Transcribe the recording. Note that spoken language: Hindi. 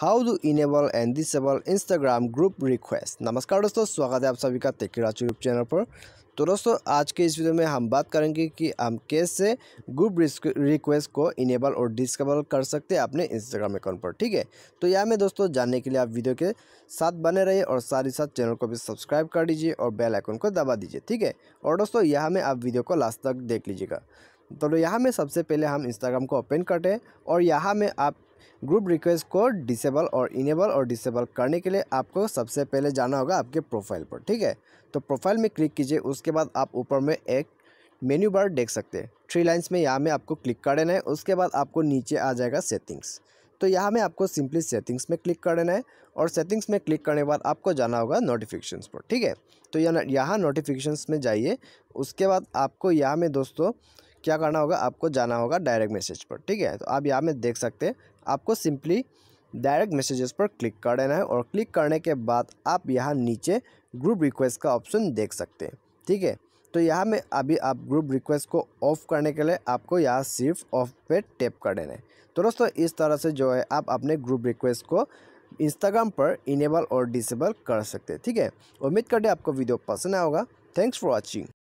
how do enable and disable Instagram group request नमस्कार दोस्तों स्वागत है आप सभी का तेकिराज यूट्यूब चैनल पर तो दोस्तों आज के इस वीडियो में हम बात करेंगे कि हम कैसे ग्रुप रिक्वेस्ट को इनेबल और डिसेबल कर सकते हैं अपने इंस्टाग्राम अकाउंट पर ठीक है तो यह में दोस्तों जानने के लिए आप वीडियो के साथ बने रहिए और साथ ही साथ चैनल को भी सब्सक्राइब कर दीजिए और बेल आइकन को दबा दीजिए ठीक है और दोस्तों यह में आप वीडियो को लास्ट तक देख लीजिएगा तो यहाँ में सबसे पहले हम इंस्टाग्राम को ओपन करते हैं और यहाँ में आप ग्रुप रिक्वेस्ट को डिसेबल और इनेबल और डिसेबल करने के लिए आपको सबसे पहले जाना होगा आपके प्रोफाइल पर ठीक है तो प्रोफाइल में क्लिक कीजिए उसके बाद आप ऊपर में एक मेन्यू बार देख सकते हैं थ्री लाइन्स में यहाँ में आपको क्लिक कर देना है उसके बाद आपको नीचे आ जाएगा सेटिंग्स तो यहाँ में आपको सिंपली सेटिंग्स में क्लिक कर देना है और सेटिंग्स में क्लिक करने के बाद आपको जाना होगा नोटिफिकेशंस पर ठीक है तो यहाँ यहाँ नोटिफिकेशंस में जाइए उसके बाद आपको यहाँ में दोस्तों क्या करना होगा आपको जाना होगा डायरेक्ट मैसेज पर ठीक है तो आप यहाँ में देख सकते हैं आपको सिंपली डायरेक्ट मैसेजेस पर क्लिक कर देना है और क्लिक करने के बाद आप यहाँ नीचे ग्रुप रिक्वेस्ट का ऑप्शन देख सकते हैं ठीक है तो यहाँ में अभी आप ग्रुप रिक्वेस्ट को ऑफ़ करने के लिए आपको यहाँ सिर्फ ऑफ पे टैप कर देना है तो दोस्तों इस तरह से जो है आप अपने ग्रुप रिक्वेस्ट को इंस्टाग्राम पर इनेबल और डिसेबल कर सकते हैं ठीक है उम्मीद करते आपको वीडियो पसंद आएगा थैंक्स फॉर वॉचिंग